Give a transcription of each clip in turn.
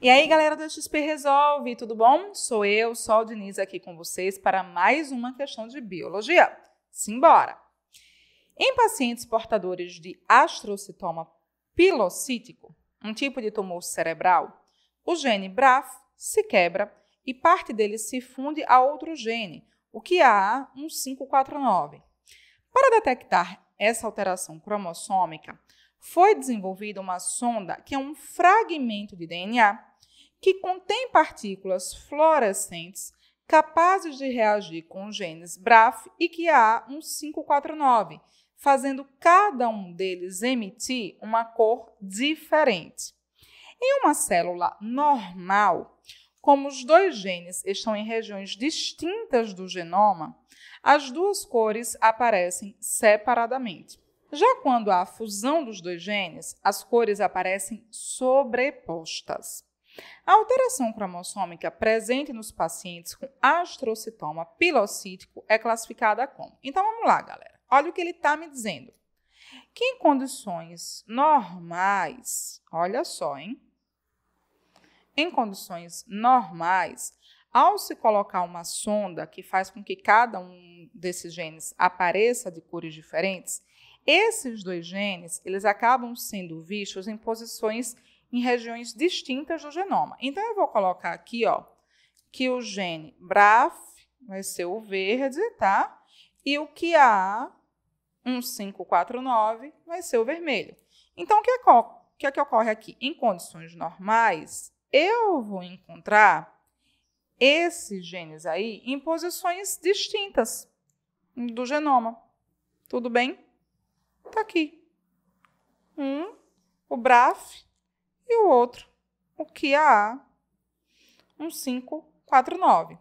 E aí, galera do XP Resolve, tudo bom? Sou eu, Sol Diniz, aqui com vocês para mais uma questão de biologia. Simbora! Em pacientes portadores de astrocitoma pilocítico, um tipo de tumor cerebral, o gene BRAF se quebra e parte dele se funde a outro gene, o que há é A1549. Para detectar essa alteração cromossômica, foi desenvolvida uma sonda que é um fragmento de DNA que contém partículas fluorescentes capazes de reagir com genes BRAF e que há um 549, fazendo cada um deles emitir uma cor diferente. Em uma célula normal, como os dois genes estão em regiões distintas do genoma, as duas cores aparecem separadamente. Já quando há a fusão dos dois genes, as cores aparecem sobrepostas. A alteração cromossômica presente nos pacientes com astrocitoma pilocítico é classificada como. Então vamos lá, galera. Olha o que ele está me dizendo. Que em condições normais, olha só, hein? Em condições normais, ao se colocar uma sonda que faz com que cada um desses genes apareça de cores diferentes, esses dois genes, eles acabam sendo vistos em posições em regiões distintas do genoma. Então eu vou colocar aqui, ó, que o gene BRAF vai ser o verde, tá? E o QA 1549 vai ser o vermelho. Então o que, é, o que é que ocorre aqui? Em condições normais, eu vou encontrar esses genes aí em posições distintas do genoma. Tudo bem? Tá aqui. Um, o BRAF e o outro, o QAA é 1549.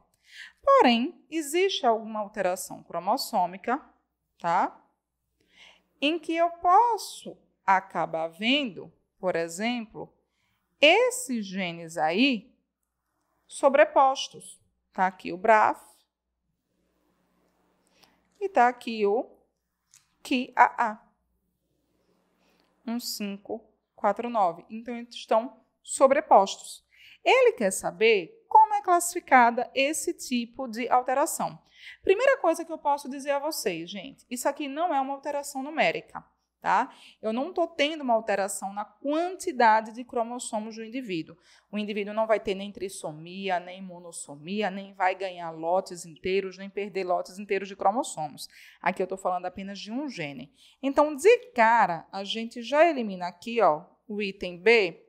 Porém, existe alguma alteração cromossômica, tá? Em que eu posso acabar vendo, por exemplo, esses genes aí sobrepostos. Tá aqui o BRAF e tá aqui o QAA. 1549. Então, eles estão sobrepostos. Ele quer saber como é classificada esse tipo de alteração. Primeira coisa que eu posso dizer a vocês, gente, isso aqui não é uma alteração numérica tá? Eu não estou tendo uma alteração na quantidade de cromossomos do indivíduo. O indivíduo não vai ter nem trissomia, nem monossomia, nem vai ganhar lotes inteiros, nem perder lotes inteiros de cromossomos. Aqui eu estou falando apenas de um gene. Então, de cara, a gente já elimina aqui ó, o item B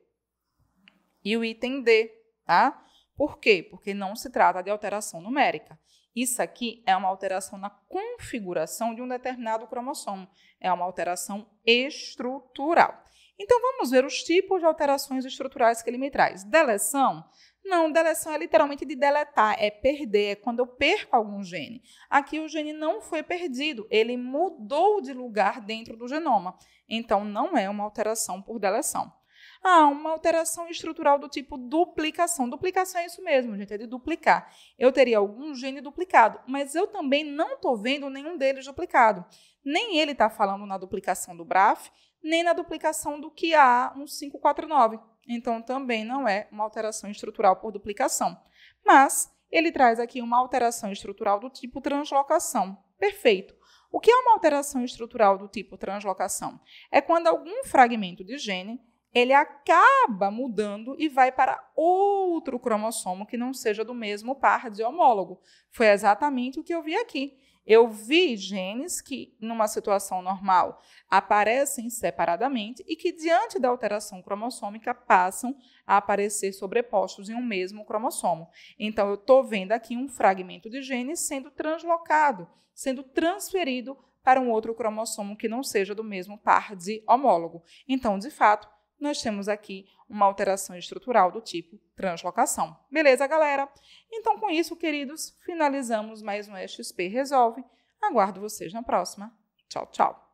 e o item D, tá? Por quê? Porque não se trata de alteração numérica. Isso aqui é uma alteração na configuração de um determinado cromossomo, é uma alteração estrutural. Então vamos ver os tipos de alterações estruturais que ele me traz. Deleção? Não, deleção é literalmente de deletar, é perder, é quando eu perco algum gene. Aqui o gene não foi perdido, ele mudou de lugar dentro do genoma. Então não é uma alteração por deleção. Ah, uma alteração estrutural do tipo duplicação. Duplicação é isso mesmo, gente, é de duplicar. Eu teria algum gene duplicado, mas eu também não estou vendo nenhum deles duplicado. Nem ele está falando na duplicação do BRAF, nem na duplicação do QA1549. Então, também não é uma alteração estrutural por duplicação. Mas ele traz aqui uma alteração estrutural do tipo translocação. Perfeito. O que é uma alteração estrutural do tipo translocação? É quando algum fragmento de gene ele acaba mudando e vai para outro cromossomo que não seja do mesmo par de homólogo. Foi exatamente o que eu vi aqui. Eu vi genes que, numa situação normal, aparecem separadamente e que, diante da alteração cromossômica, passam a aparecer sobrepostos em um mesmo cromossomo. Então, eu estou vendo aqui um fragmento de genes sendo translocado, sendo transferido para um outro cromossomo que não seja do mesmo par de homólogo. Então, de fato, nós temos aqui uma alteração estrutural do tipo translocação. Beleza, galera? Então, com isso, queridos, finalizamos mais um XP Resolve. Aguardo vocês na próxima. Tchau, tchau!